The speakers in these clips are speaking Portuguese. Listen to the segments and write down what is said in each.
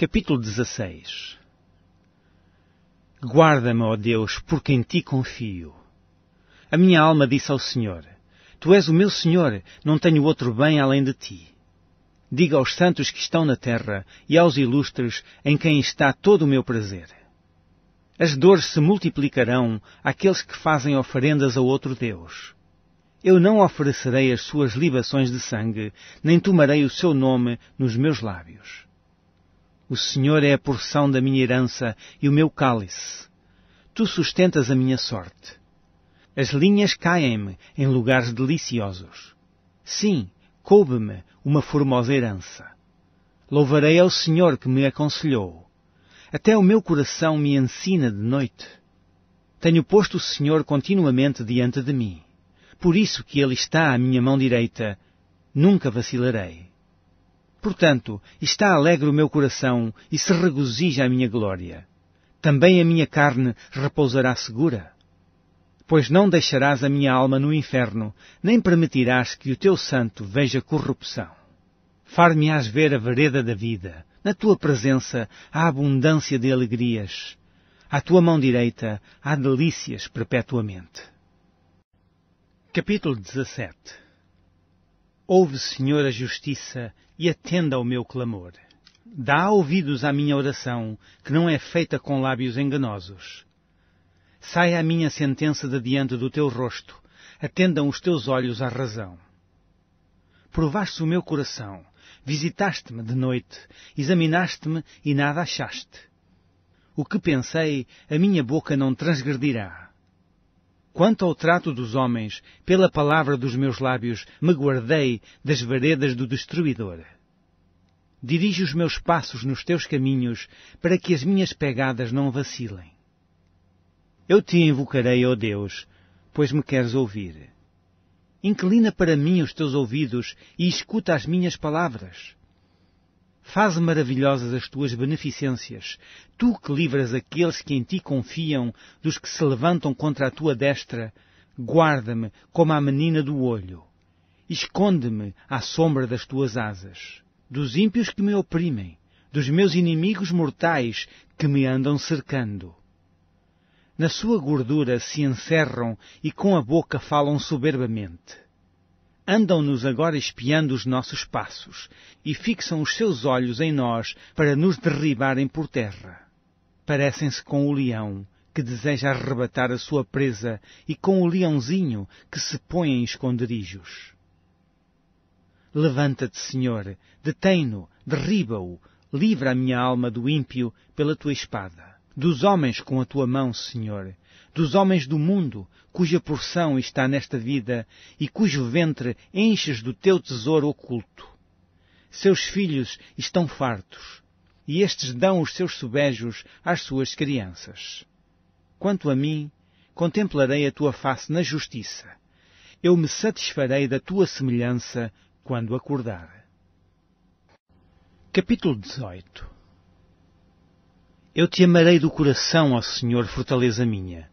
Capítulo 16 Guarda-me, ó Deus, porque em ti confio. A minha alma disse ao Senhor: Tu és o meu Senhor, não tenho outro bem além de ti. Diga aos santos que estão na terra e aos ilustres em quem está todo o meu prazer. As dores se multiplicarão àqueles que fazem oferendas a outro Deus. Eu não oferecerei as suas libações de sangue, nem tomarei o seu nome nos meus lábios. O Senhor é a porção da minha herança e o meu cálice. Tu sustentas a minha sorte. As linhas caem-me em lugares deliciosos. Sim, coube-me uma formosa herança. Louvarei ao Senhor que me aconselhou. Até o meu coração me ensina de noite. Tenho posto o Senhor continuamente diante de mim. Por isso que Ele está à minha mão direita, nunca vacilarei. Portanto, está alegre o meu coração e se regozija a minha glória. Também a minha carne repousará segura. Pois não deixarás a minha alma no inferno, nem permitirás que o teu santo veja corrupção. Far-me-ás ver a vereda da vida. Na tua presença há abundância de alegrias. À tua mão direita há delícias perpetuamente. Capítulo 17 Ouve, Senhor, a justiça e atenda ao meu clamor. Dá ouvidos à minha oração, que não é feita com lábios enganosos. Saia a minha sentença de diante do teu rosto, atendam os teus olhos à razão. Provaste o meu coração, visitaste-me de noite, examinaste-me e nada achaste. O que pensei, a minha boca não transgredirá. Quanto ao trato dos homens, pela palavra dos meus lábios me guardei das veredas do destruidor. Dirige os meus passos nos teus caminhos, para que as minhas pegadas não vacilem. Eu te invocarei, ó Deus, pois me queres ouvir. Inclina para mim os teus ouvidos e escuta as minhas palavras. Faze maravilhosas as tuas beneficências, tu que livras aqueles que em ti confiam dos que se levantam contra a tua destra, guarda-me como a menina do olho. Esconde-me à sombra das tuas asas, dos ímpios que me oprimem, dos meus inimigos mortais que me andam cercando. Na sua gordura se encerram e com a boca falam soberbamente andam-nos agora espiando os nossos passos e fixam os seus olhos em nós para nos derribarem por terra. Parecem-se com o leão, que deseja arrebatar a sua presa, e com o leãozinho, que se põe em esconderijos. Levanta-te, Senhor, detém-no, derriba-o, livra a minha alma do ímpio pela tua espada. Dos homens com a tua mão, Senhor, dos homens do mundo, cuja porção está nesta vida e cujo ventre enches do teu tesouro oculto. Seus filhos estão fartos, e estes dão os seus sobejos às suas crianças. Quanto a mim, contemplarei a tua face na justiça. Eu me satisfarei da tua semelhança quando acordar. Capítulo 18 Eu te amarei do coração, ó Senhor, fortaleza minha.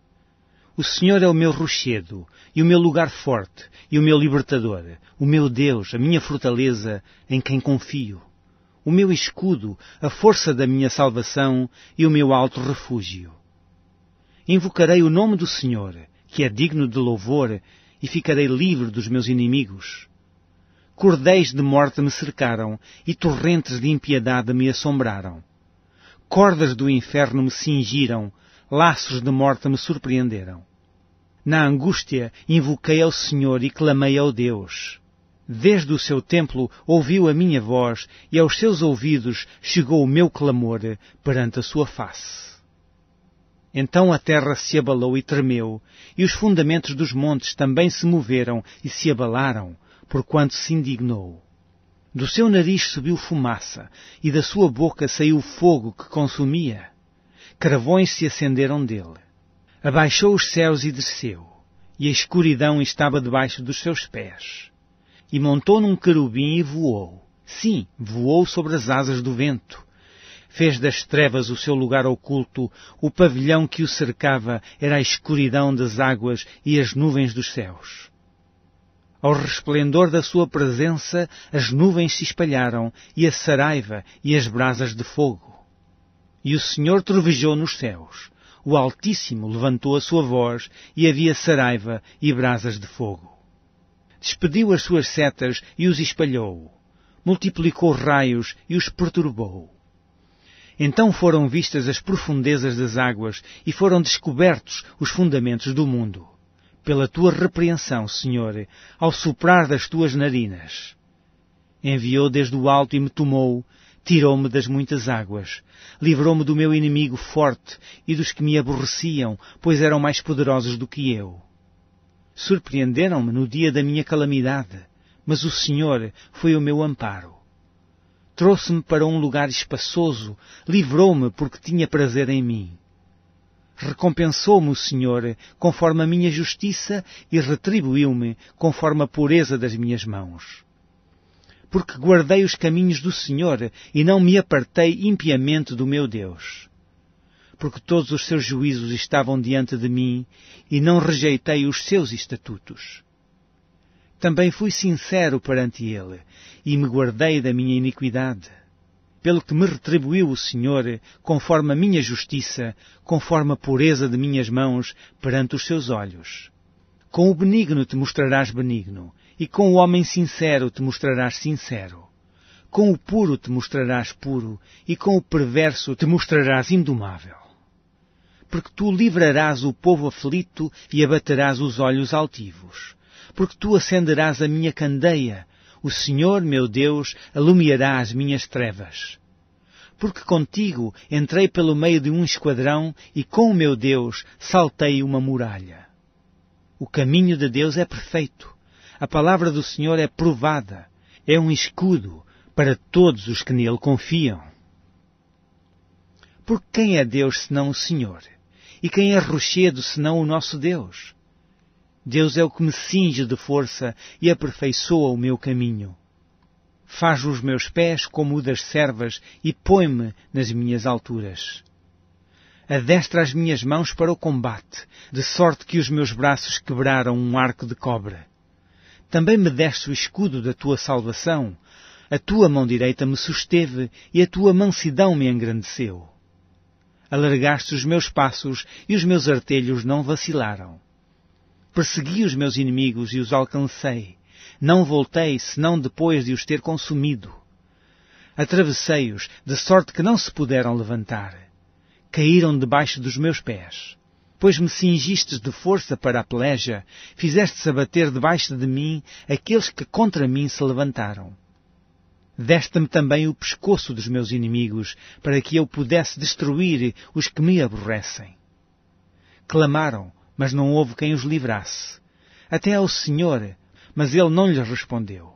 O Senhor é o meu rochedo e o meu lugar forte e o meu libertador, o meu Deus, a minha fortaleza em quem confio, o meu escudo, a força da minha salvação e o meu alto refúgio. Invocarei o nome do Senhor, que é digno de louvor, e ficarei livre dos meus inimigos. Cordéis de morte me cercaram e torrentes de impiedade me assombraram. Cordas do inferno me cingiram, laços de morte me surpreenderam. Na angústia, invoquei ao Senhor e clamei ao Deus. Desde o seu templo ouviu a minha voz e aos seus ouvidos chegou o meu clamor perante a sua face. Então a terra se abalou e tremeu, e os fundamentos dos montes também se moveram e se abalaram, porquanto se indignou. Do seu nariz subiu fumaça, e da sua boca saiu fogo que consumia. Carvões se acenderam dele abaixou os céus e desceu, e a escuridão estava debaixo dos seus pés. E montou num querubim e voou. Sim, voou sobre as asas do vento. Fez das trevas o seu lugar oculto, o pavilhão que o cercava era a escuridão das águas e as nuvens dos céus. Ao resplendor da sua presença, as nuvens se espalharam, e a saraiva e as brasas de fogo. E o Senhor trovejou nos céus, o Altíssimo levantou a sua voz e havia saraiva e brasas de fogo. Despediu as suas setas e os espalhou. Multiplicou raios e os perturbou. Então foram vistas as profundezas das águas e foram descobertos os fundamentos do mundo. Pela tua repreensão, Senhor, ao soprar das tuas narinas. Enviou desde o alto e me tomou, Tirou-me das muitas águas. Livrou-me do meu inimigo forte e dos que me aborreciam, pois eram mais poderosos do que eu. Surpreenderam-me no dia da minha calamidade, mas o Senhor foi o meu amparo. Trouxe-me para um lugar espaçoso, livrou-me porque tinha prazer em mim. Recompensou-me o Senhor conforme a minha justiça e retribuiu-me conforme a pureza das minhas mãos porque guardei os caminhos do Senhor e não me apartei impiamente do meu Deus. Porque todos os seus juízos estavam diante de mim e não rejeitei os seus estatutos. Também fui sincero perante ele e me guardei da minha iniquidade. Pelo que me retribuiu o Senhor, conforme a minha justiça, conforme a pureza de minhas mãos perante os seus olhos. Com o benigno te mostrarás benigno, e com o homem sincero te mostrarás sincero. Com o puro te mostrarás puro, e com o perverso te mostrarás indomável. Porque tu livrarás o povo aflito e abaterás os olhos altivos. Porque tu acenderás a minha candeia, o Senhor, meu Deus, alumiará as minhas trevas. Porque contigo entrei pelo meio de um esquadrão e com o meu Deus saltei uma muralha. O caminho de Deus é perfeito a palavra do Senhor é provada, é um escudo para todos os que nele confiam. Porque quem é Deus senão o Senhor? E quem é rochedo senão o nosso Deus? Deus é o que me cinge de força e aperfeiçoa o meu caminho. Faz os meus pés como o das servas e põe-me nas minhas alturas. Adestra as minhas mãos para o combate, de sorte que os meus braços quebraram um arco de cobre. Também me deste o escudo da tua salvação. A tua mão direita me susteve e a tua mansidão me engrandeceu. Alargaste os meus passos e os meus artelhos não vacilaram. Persegui os meus inimigos e os alcancei. Não voltei senão depois de os ter consumido. Atravessei-os, de sorte que não se puderam levantar. Caíram debaixo dos meus pés pois me cingistes de força para a peleja, fizeste abater debaixo de mim aqueles que contra mim se levantaram. Deste-me também o pescoço dos meus inimigos, para que eu pudesse destruir os que me aborrecem. Clamaram, mas não houve quem os livrasse. Até ao Senhor, mas ele não lhes respondeu.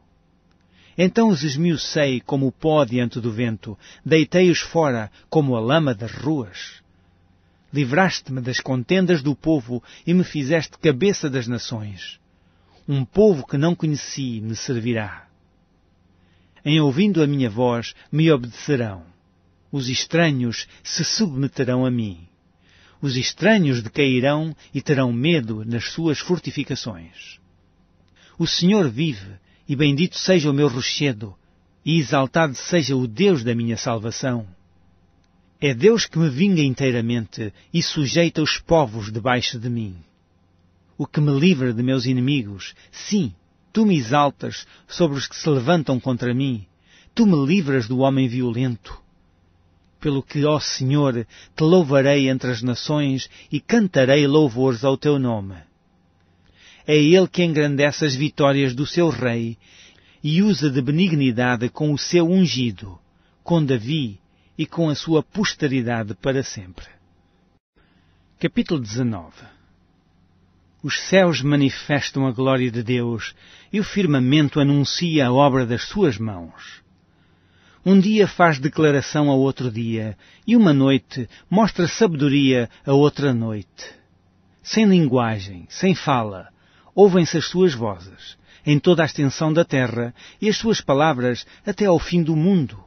Então os esmiucei como o pó diante do vento, deitei-os fora como a lama das ruas. Livraste-me das contendas do povo e me fizeste cabeça das nações. Um povo que não conheci me servirá. Em ouvindo a minha voz, me obedecerão. Os estranhos se submeterão a mim. Os estranhos decairão e terão medo nas suas fortificações. O Senhor vive, e bendito seja o meu rochedo, e exaltado seja o Deus da minha salvação. É Deus que me vinga inteiramente e sujeita os povos debaixo de mim. O que me livra de meus inimigos, sim, tu me exaltas sobre os que se levantam contra mim, tu me livras do homem violento. Pelo que, ó Senhor, te louvarei entre as nações e cantarei louvores ao teu nome. É Ele que engrandece as vitórias do seu rei e usa de benignidade com o seu ungido, com Davi, e com a sua posteridade para sempre. Capítulo 19 Os céus manifestam a glória de Deus e o firmamento anuncia a obra das suas mãos. Um dia faz declaração a outro dia, e uma noite mostra sabedoria a outra noite. Sem linguagem, sem fala, ouvem-se as suas vozes, em toda a extensão da terra, e as suas palavras até ao fim do mundo.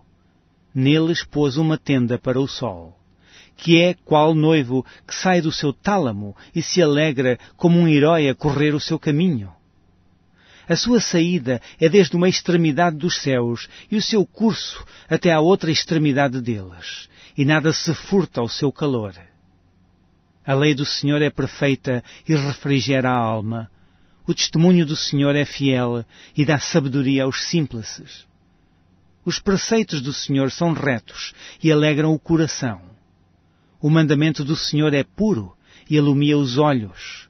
Neles pôs uma tenda para o sol, que é qual noivo que sai do seu tálamo e se alegra como um herói a correr o seu caminho. A sua saída é desde uma extremidade dos céus e o seu curso até à outra extremidade deles, e nada se furta ao seu calor. A lei do Senhor é perfeita e refrigera a alma. O testemunho do Senhor é fiel e dá sabedoria aos simples. Os preceitos do Senhor são retos e alegram o coração. O mandamento do Senhor é puro e alumia os olhos.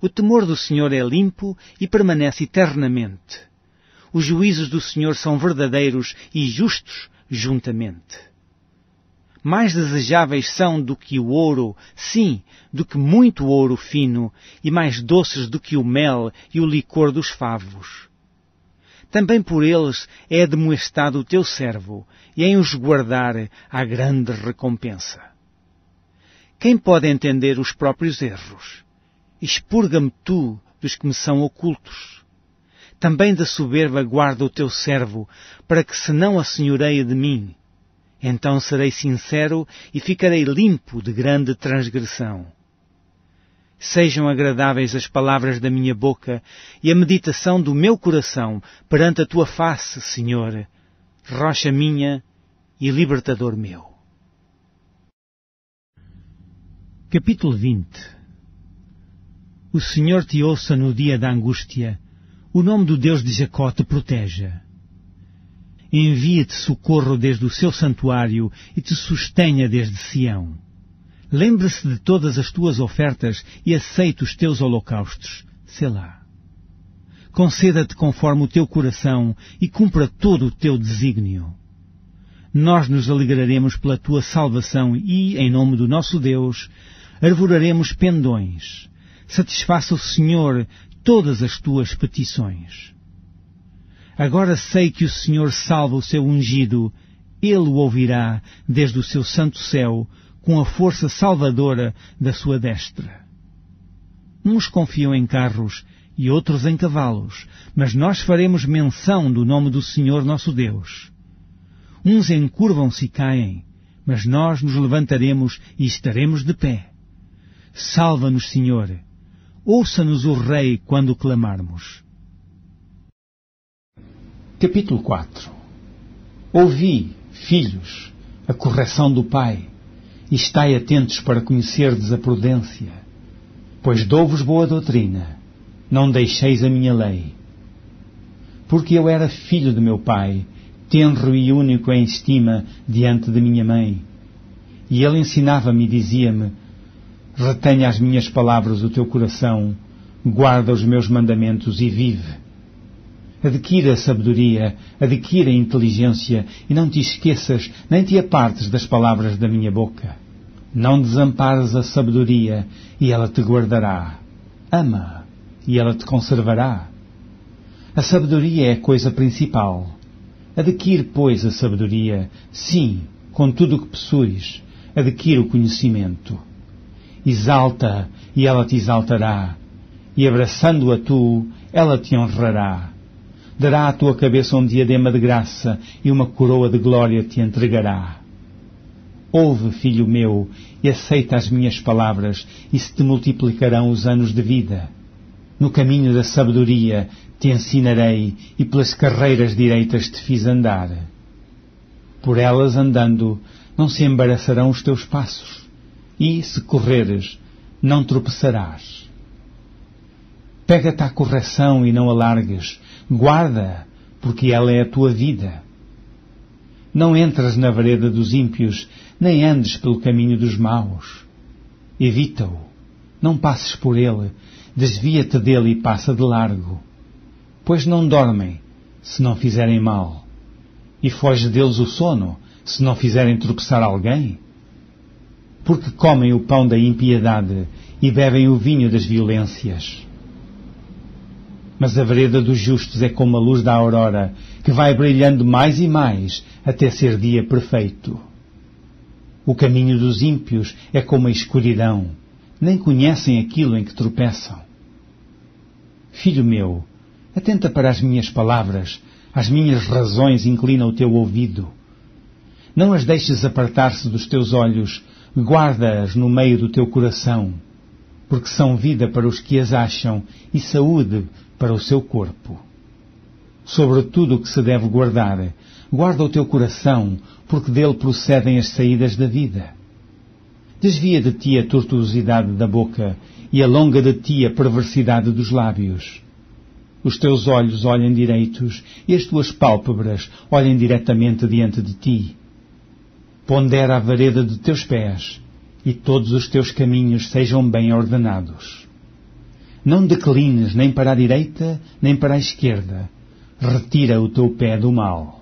O temor do Senhor é limpo e permanece eternamente. Os juízos do Senhor são verdadeiros e justos juntamente. Mais desejáveis são do que o ouro, sim, do que muito ouro fino, e mais doces do que o mel e o licor dos favos também por eles é demoestado o teu servo, e em os guardar há grande recompensa. Quem pode entender os próprios erros? Expurga-me tu dos que me são ocultos. Também da soberba guarda o teu servo, para que se não assenhoreie de mim. Então serei sincero e ficarei limpo de grande transgressão Sejam agradáveis as palavras da minha boca e a meditação do meu coração perante a tua face, Senhor, rocha minha e libertador meu. Capítulo 20 O Senhor te ouça no dia da angústia, o nome do Deus de Jacó te proteja. Envia-te socorro desde o seu santuário e te sustenha desde Sião Lembra-se de todas as tuas ofertas e aceita os teus holocaustos. Selá. Conceda-te conforme o teu coração e cumpra todo o teu desígnio. Nós nos alegraremos pela tua salvação e, em nome do nosso Deus, arvoraremos pendões. Satisfaça o Senhor todas as tuas petições. Agora sei que o Senhor salva o seu ungido, ele o ouvirá desde o seu santo céu, com a força salvadora da sua destra. Uns confiam em carros e outros em cavalos, mas nós faremos menção do nome do Senhor nosso Deus. Uns encurvam-se e caem, mas nós nos levantaremos e estaremos de pé. Salva-nos, Senhor. Ouça-nos o Rei quando clamarmos. Capítulo 4 Ouvi, filhos, a correção do Pai e estai atentos para conhecerdes a prudência, pois dou-vos boa doutrina, não deixeis a minha lei. Porque eu era filho de meu pai, tenro e único em estima diante de minha mãe. E ele ensinava-me e dizia-me, retenha as minhas palavras o teu coração, guarda os meus mandamentos e vive. Adquira sabedoria, adquira inteligência e não te esqueças nem te apartes das palavras da minha boca. Não desampares a sabedoria e ela te guardará. Ama e ela te conservará. A sabedoria é a coisa principal. Adquire, pois, a sabedoria, sim, com tudo o que possuis, adquire o conhecimento. Exalta e ela te exaltará, e abraçando-a tu, ela te honrará dará à tua cabeça um diadema de graça e uma coroa de glória te entregará. Ouve, filho meu, e aceita as minhas palavras, e se te multiplicarão os anos de vida. No caminho da sabedoria te ensinarei, e pelas carreiras direitas te fiz andar. Por elas andando, não se embaraçarão os teus passos, e, se correres, não tropeçarás. Pega-te à correção e não alargues, Guarda, porque ela é a tua vida. Não entres na vereda dos ímpios, nem andes pelo caminho dos maus. Evita-o, não passes por ele, desvia-te dele e passa de largo. Pois não dormem, se não fizerem mal, e foge deles o sono, se não fizerem tropeçar alguém. Porque comem o pão da impiedade e bebem o vinho das violências. Mas a vereda dos justos é como a luz da aurora, que vai brilhando mais e mais até ser dia perfeito. O caminho dos ímpios é como a escuridão, nem conhecem aquilo em que tropeçam. Filho meu, atenta para as minhas palavras, as minhas razões inclina o teu ouvido. Não as deixes apartar-se dos teus olhos, guarda-as no meio do teu coração, porque são vida para os que as acham e saúde para o seu corpo. Sobre tudo o que se deve guardar, guarda o teu coração, porque dele procedem as saídas da vida. Desvia de ti a tortuosidade da boca e alonga de ti a perversidade dos lábios. Os teus olhos olhem direitos e as tuas pálpebras olhem diretamente diante de ti. Pondera a vareda de teus pés e todos os teus caminhos sejam bem ordenados. Não declines nem para a direita, nem para a esquerda. Retira o teu pé do mal.